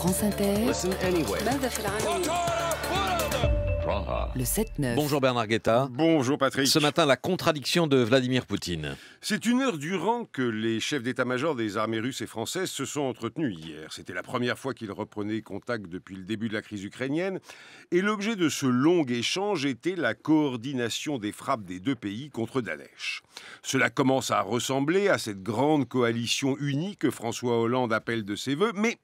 France Le 7-9. Bonjour Bernard Guetta. Bonjour Patrick. Ce matin, la contradiction de Vladimir Poutine. C'est une heure durant que les chefs d'état-major des armées russes et françaises se sont entretenus hier. C'était la première fois qu'ils reprenaient contact depuis le début de la crise ukrainienne. Et l'objet de ce long échange était la coordination des frappes des deux pays contre Daesh. Cela commence à ressembler à cette grande coalition unie que François Hollande appelle de ses voeux, mais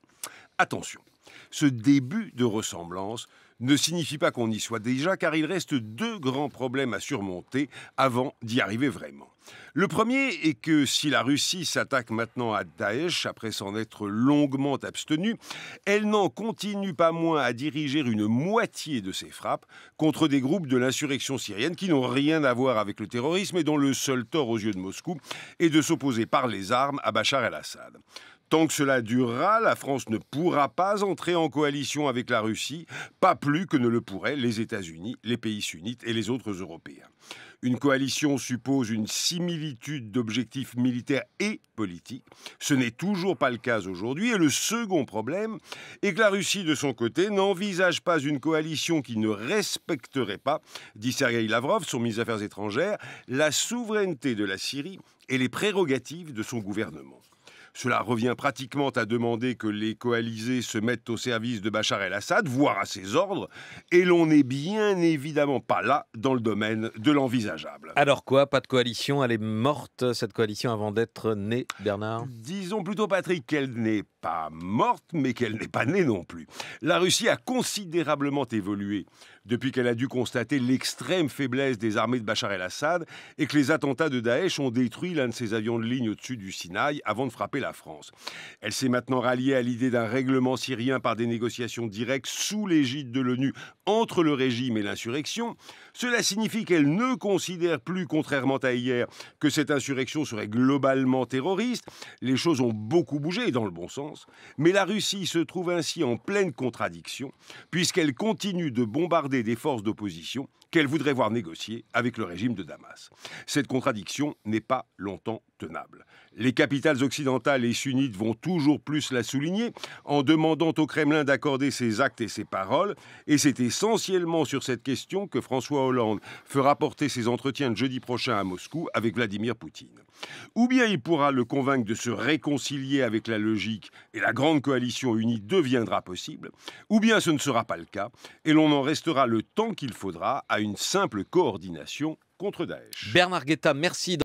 Attention, ce début de ressemblance ne signifie pas qu'on y soit déjà, car il reste deux grands problèmes à surmonter avant d'y arriver vraiment. Le premier est que si la Russie s'attaque maintenant à Daesh, après s'en être longuement abstenue, elle n'en continue pas moins à diriger une moitié de ses frappes contre des groupes de l'insurrection syrienne qui n'ont rien à voir avec le terrorisme et dont le seul tort aux yeux de Moscou est de s'opposer par les armes à Bachar el-Assad. Tant que cela durera, la France ne pourra pas entrer en coalition avec la Russie, pas plus que ne le pourraient les États-Unis, les pays sunnites et les autres Européens. Une coalition suppose une similitude d'objectifs militaires et politiques. Ce n'est toujours pas le cas aujourd'hui. Et le second problème est que la Russie, de son côté, n'envisage pas une coalition qui ne respecterait pas, dit Sergei Lavrov, son ministre des Affaires étrangères, la souveraineté de la Syrie et les prérogatives de son gouvernement. Cela revient pratiquement à demander que les coalisés se mettent au service de Bachar el-Assad, voire à ses ordres, et l'on n'est bien évidemment pas là dans le domaine de l'envisageable. Alors quoi Pas de coalition Elle est morte, cette coalition, avant d'être née, Bernard Disons plutôt, Patrick, qu'elle n'est pas morte, mais qu'elle n'est pas née non plus. La Russie a considérablement évolué depuis qu'elle a dû constater l'extrême faiblesse des armées de Bachar el-Assad et que les attentats de Daesh ont détruit l'un de ses avions de ligne au-dessus du Sinaï avant de frapper la France. Elle s'est maintenant ralliée à l'idée d'un règlement syrien par des négociations directes sous l'égide de l'ONU entre le régime et l'insurrection. Cela signifie qu'elle ne considère plus, contrairement à hier, que cette insurrection serait globalement terroriste. Les choses ont beaucoup bougé dans le bon sens. Mais la Russie se trouve ainsi en pleine contradiction, puisqu'elle continue de bombarder des forces d'opposition qu'elle voudrait voir négocier avec le régime de Damas. Cette contradiction n'est pas longtemps tenable. Les capitales occidentales et sunnites vont toujours plus la souligner en demandant au Kremlin d'accorder ses actes et ses paroles, et c'est essentiellement sur cette question que François Hollande fera porter ses entretiens de jeudi prochain à Moscou avec Vladimir Poutine. Ou bien il pourra le convaincre de se réconcilier avec la logique et la grande coalition unie deviendra possible, ou bien ce ne sera pas le cas et l'on en restera le temps qu'il faudra à une simple coordination contre Daesh. Bernard Guetta, merci.